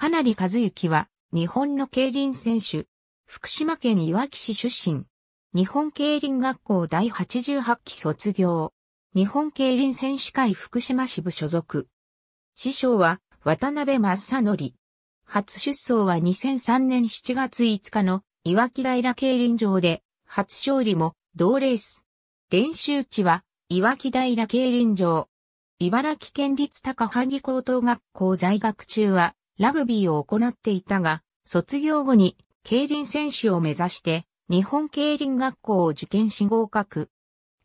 かなり和幸は、日本の競輪選手、福島県いわき市出身、日本競輪学校第88期卒業、日本競輪選手会福島支部所属。師匠は、渡辺正則。初出走は2003年7月5日のいわき平競輪場で、初勝利も同レース。練習地はいわき平競輪場。茨城県立高萩高等学校在学中はラグビーを行っていたが、卒業後に競輪選手を目指して日本競輪学校を受験し合格。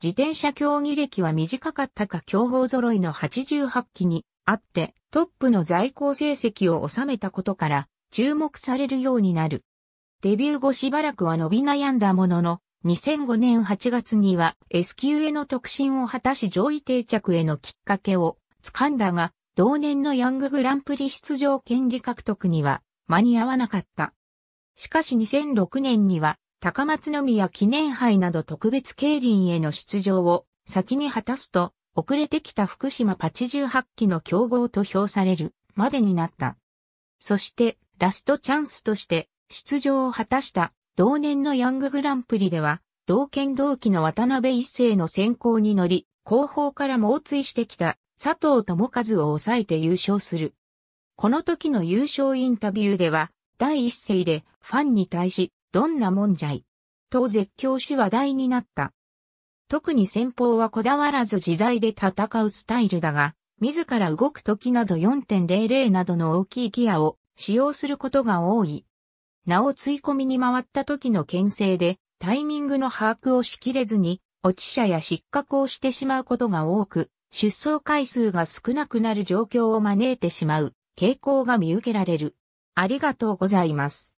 自転車競技歴は短かったか競合揃いの88期にあってトップの在校成績を収めたことから注目されるようになる。デビュー後しばらくは伸び悩んだものの2005年8月には S 級への特進を果たし上位定着へのきっかけを掴んだが同年のヤンググランプリ出場権利獲得には間に合わなかった。しかし2006年には高松宮記念杯など特別競輪への出場を先に果たすと遅れてきた福島88期の競合と評されるまでになった。そしてラストチャンスとして出場を果たした同年のヤンググランプリでは同県同期の渡辺一世の選考に乗り後方から猛追してきた佐藤智和を抑えて優勝する。この時の優勝インタビューでは、第一声でファンに対し、どんなもんじゃい。と絶叫し話題になった。特に先方はこだわらず自在で戦うスタイルだが、自ら動く時など4.00などの大きいギアを使用することが多い。なお追い込みに回った時の牽制でタイミングの把握をしきれずに落ち者や失格をしてしまうことが多く、出走回数が少なくなる状況を招いてしまう傾向が見受けられる。ありがとうございます。